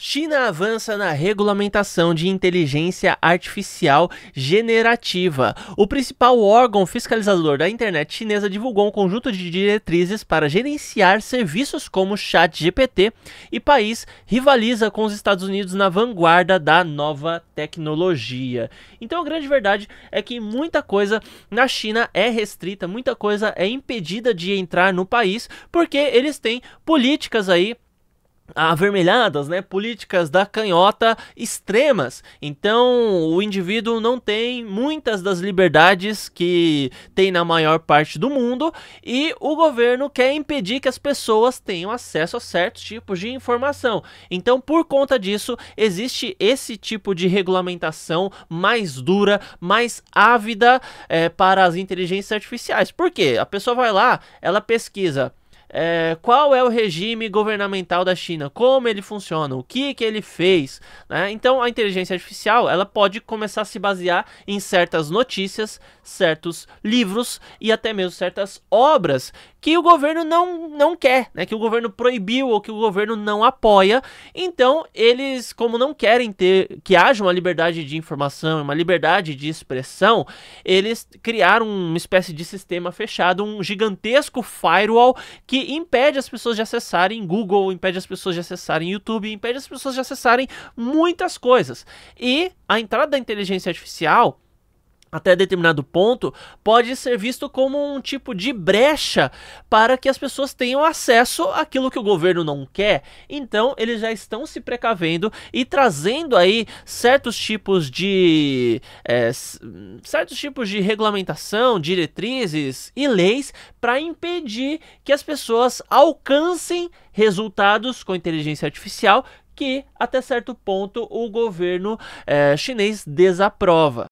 China avança na regulamentação de inteligência artificial generativa. O principal órgão fiscalizador da internet chinesa divulgou um conjunto de diretrizes para gerenciar serviços como ChatGPT e país rivaliza com os Estados Unidos na vanguarda da nova tecnologia. Então a grande verdade é que muita coisa na China é restrita, muita coisa é impedida de entrar no país porque eles têm políticas aí avermelhadas, né, políticas da canhota extremas. Então, o indivíduo não tem muitas das liberdades que tem na maior parte do mundo e o governo quer impedir que as pessoas tenham acesso a certos tipos de informação. Então, por conta disso, existe esse tipo de regulamentação mais dura, mais ávida é, para as inteligências artificiais. Por quê? A pessoa vai lá, ela pesquisa é, qual é o regime governamental da China, como ele funciona, o que, que ele fez. Né? Então a inteligência artificial ela pode começar a se basear em certas notícias, certos livros e até mesmo certas obras que o governo não, não quer, né? que o governo proibiu ou que o governo não apoia. Então eles, como não querem ter que haja uma liberdade de informação, uma liberdade de expressão, eles criaram uma espécie de sistema fechado, um gigantesco firewall que que impede as pessoas de acessarem Google, impede as pessoas de acessarem YouTube, impede as pessoas de acessarem muitas coisas. E a entrada da inteligência artificial até determinado ponto, pode ser visto como um tipo de brecha para que as pessoas tenham acesso àquilo que o governo não quer. Então, eles já estão se precavendo e trazendo aí certos tipos de. É, certos tipos de regulamentação, diretrizes e leis para impedir que as pessoas alcancem resultados com inteligência artificial que até certo ponto o governo é, chinês desaprova.